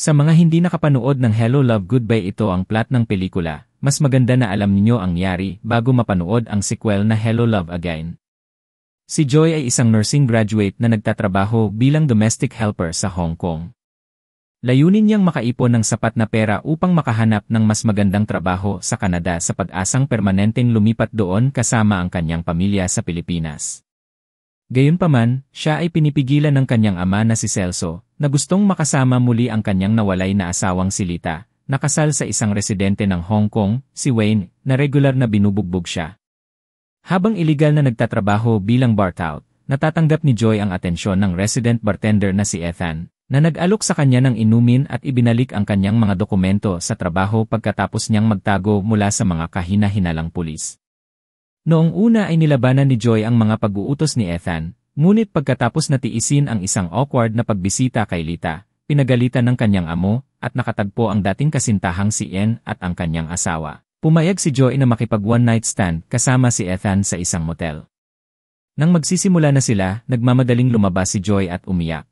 Sa mga hindi nakapanood ng Hello Love Goodbye ito ang plot ng pelikula, mas maganda na alam niyo ang nangyari bago mapanood ang sequel na Hello Love Again. Si Joy ay isang nursing graduate na nagtatrabaho bilang domestic helper sa Hong Kong. Layunin niyang makaipon ng sapat na pera upang makahanap ng mas magandang trabaho sa Canada sa pag-asang permanenteng lumipat doon kasama ang kanyang pamilya sa Pilipinas. Gayunpaman, siya ay pinipigilan ng kanyang ama na si Celso, na gustong makasama muli ang kanyang nawalay na asawang si Lita, nakasal sa isang residente ng Hong Kong, si Wayne, na regular na binubugbog siya. Habang iligal na nagtatrabaho bilang bartout, natatanggap ni Joy ang atensyon ng resident bartender na si Ethan, na nag-alok sa kanya ng inumin at ibinalik ang kanyang mga dokumento sa trabaho pagkatapos niyang magtago mula sa mga kahina-hinalang pulis. Noong una ay nilabanan ni Joy ang mga pag-uutos ni Ethan, ngunit pagkatapos na tiisin ang isang awkward na pagbisita kay Lita, pinagalitan ng kanyang amo, at nakatagpo ang dating kasintahang si Ian at ang kanyang asawa. Pumayag si Joy na makipag one-night stand kasama si Ethan sa isang motel. Nang magsisimula na sila, nagmamadaling lumabas si Joy at umiyak.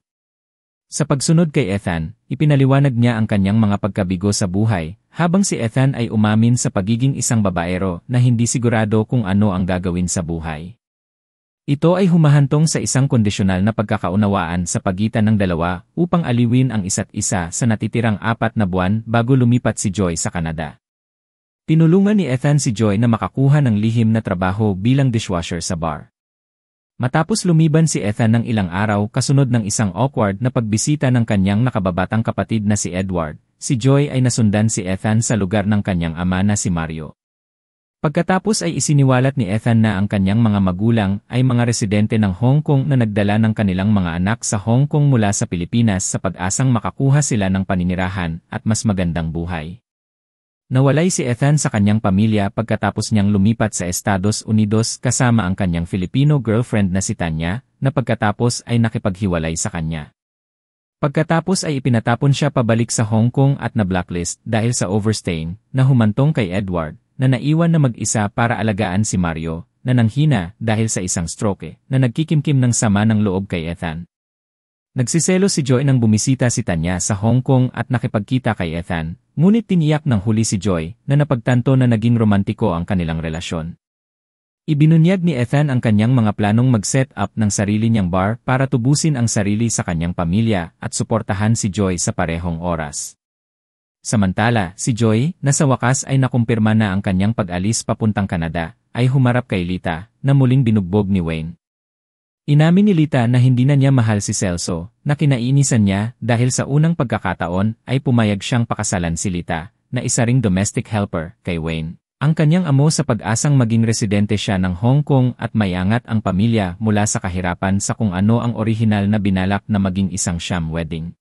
Sa pagsunod kay Ethan, ipinaliwanag niya ang kanyang mga pagkabigo sa buhay, habang si Ethan ay umamin sa pagiging isang babaero na hindi sigurado kung ano ang gagawin sa buhay. Ito ay humahantong sa isang kondisyonal na pagkakaunawaan sa pagitan ng dalawa upang aliwin ang isa't isa sa natitirang apat na buwan bago lumipat si Joy sa Canada. Tinulungan ni Ethan si Joy na makakuha ng lihim na trabaho bilang dishwasher sa bar. Matapos lumiban si Ethan ng ilang araw kasunod ng isang awkward na pagbisita ng kanyang nakababatang kapatid na si Edward, si Joy ay nasundan si Ethan sa lugar ng kanyang ama na si Mario. Pagkatapos ay isiniwalat ni Ethan na ang kanyang mga magulang ay mga residente ng Hong Kong na nagdala ng kanilang mga anak sa Hong Kong mula sa Pilipinas sa pag-asang makakuha sila ng paninirahan at mas magandang buhay. Nawalay si Ethan sa kanyang pamilya pagkatapos niyang lumipat sa Estados Unidos kasama ang kanyang Filipino girlfriend na si Tanya, na pagkatapos ay nakipaghiwalay sa kanya. Pagkatapos ay ipinatapon siya pabalik sa Hong Kong at na-blacklist dahil sa overstaying na humantong kay Edward na naiwan na mag-isa para alagaan si Mario na nanghina dahil sa isang stroke na nagkikimkim ng sama ng loob kay Ethan. Nagsiselo si Joy nang bumisita si Tanya sa Hong Kong at nakipagkita kay Ethan Ngunit tiniyak ng huli si Joy na napagtanto na naging romantiko ang kanilang relasyon. Ibinunyag ni Ethan ang kanyang mga planong mag-set up ng sarili niyang bar para tubusin ang sarili sa kanyang pamilya at suportahan si Joy sa parehong oras. Samantala, si Joy, na sa wakas ay nakumpirma na ang kanyang pag-alis papuntang Canada, ay humarap kay Lita, na muling binugbog ni Wayne. Inamin ni Lita na hindi na niya mahal si Celso, na kinainisan niya dahil sa unang pagkakataon ay pumayag siyang pakasalan si Lita, na isa ring domestic helper kay Wayne. Ang kanyang amo sa pag-asang maging residente siya ng Hong Kong at mayangat ang pamilya mula sa kahirapan sa kung ano ang orihinal na binalak na maging isang sham wedding.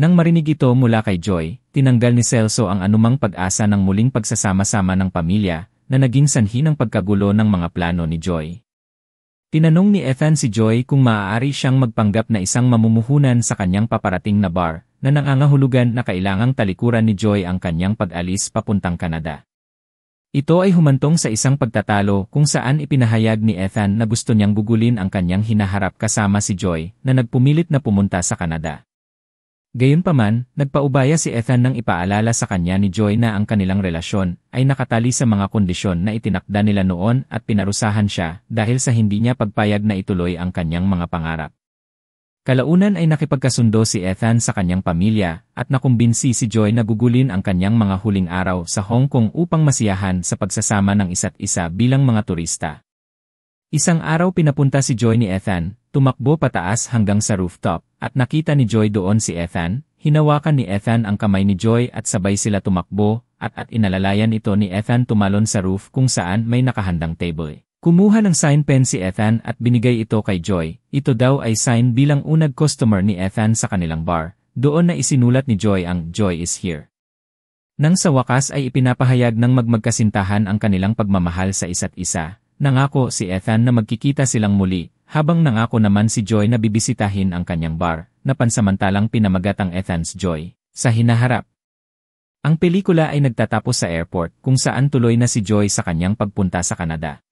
Nang marinig ito mula kay Joy, tinanggal ni Celso ang anumang pag-asa ng muling pagsasama-sama ng pamilya na naging sanhi ng pagkagulo ng mga plano ni Joy. Tinanong ni Ethan si Joy kung maaari siyang magpanggap na isang mamumuhunan sa kanyang paparating na bar na nangangahulugan na kailangang talikuran ni Joy ang kanyang pag-alis papuntang Canada. Ito ay humantong sa isang pagtatalo kung saan ipinahayag ni Ethan na gusto niyang gugulin ang kanyang hinaharap kasama si Joy na nagpumilit na pumunta sa Canada. Gayunpaman, nagpaubaya si Ethan nang ipaalala sa kanya ni Joy na ang kanilang relasyon ay nakatali sa mga kondisyon na itinakda nila noon at pinarusahan siya dahil sa hindi niya pagpayag na ituloy ang kanyang mga pangarap. Kalaunan ay nakipagkasundo si Ethan sa kanyang pamilya at nakumbinsi si Joy na gugulin ang kanyang mga huling araw sa Hong Kong upang masiyahan sa pagsasama ng isa't isa bilang mga turista. Isang araw pinapunta si Joy ni Ethan, tumakbo pataas hanggang sa rooftop, at nakita ni Joy doon si Ethan, hinawakan ni Ethan ang kamay ni Joy at sabay sila tumakbo, at at inalalayan ito ni Ethan tumalon sa roof kung saan may nakahandang table. Kumuha ng sign pen si Ethan at binigay ito kay Joy, ito daw ay sign bilang unag customer ni Ethan sa kanilang bar, doon na isinulat ni Joy ang Joy is here. Nang sa wakas ay ipinapahayag ng magmagkasintahan ang kanilang pagmamahal sa isa't isa, Nangako si Ethan na magkikita silang muli, habang nangako naman si Joy na bibisitahin ang kanyang bar, na pansamantalang pinamagat ang Ethan's Joy, sa hinaharap. Ang pelikula ay nagtatapos sa airport kung saan tuloy na si Joy sa kanyang pagpunta sa Canada.